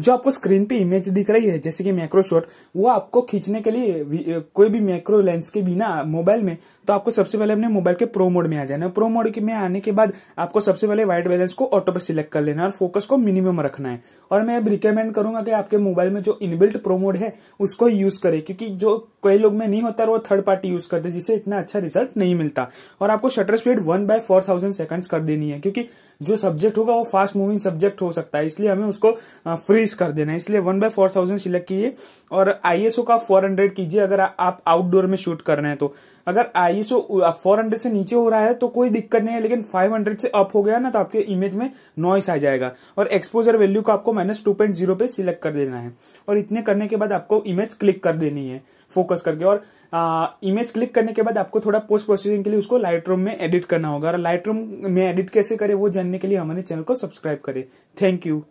जो आपको स्क्रीन पे इमेज दिख रही है जैसे कि मैक्रो शॉट वो आपको खींचने के लिए कोई भी मैक्रो लेंस के बिना मोबाइल में तो आपको सबसे पहले अपने मोबाइल के प्रो मोड में आ जाना है प्रो मोड में आने के बाद आपको सबसे पहले वाइट बैलेंस को ऑटो पर सिलेक्ट कर लेना है और फोकस को मिनिमम रखना है और मैं अब रिकमेंड करूंगा कि आपके मोबाइल में जो इनबिल्ट प्रो मोड है उसको यूज करें क्योंकि जो कई लोग में नहीं होता वो थर्ड पार्टी यूज करते जिससे इतना अच्छा रिजल्ट नहीं मिलता और आपको shutter speed one by four thousand कर देनी है क्योंकि जो सब्जेक्ट होगा वो फास्ट मूविंग सब्जेक्ट हो सकता है इसलिए हमें उसको फ्रीज कर देना है इसलिए one by four thousand select कीजिए और आईएसओ का फोर हंड्रेड कीजिए अगर आप आउटडोर में शूट कर रहे हैं तो अगर आईएसओ हंड्रेड से नीचे हो रहा है तो कोई दिक्कत नहीं है लेकिन फाइव हंड्रेड से अप हो गया ना तो आपके इमेज में नॉइस आ जाएगा और एक्सपोजर वैल्यू को आपको माइनस टू पॉइंट जीरो पे सिलेक्ट कर देना है और इतने करने के बाद आपको इमेज क्लिक कर देनी है फोकस करके और इमेज क्लिक करने के बाद आपको थोड़ा पोस्ट प्रोसेसिंग के लिए उसको लाइट में एडिट करना होगा और लाइट में एडिट कैसे करें वो जानने के लिए हमारे चैनल को सब्सक्राइब करें थैंक यू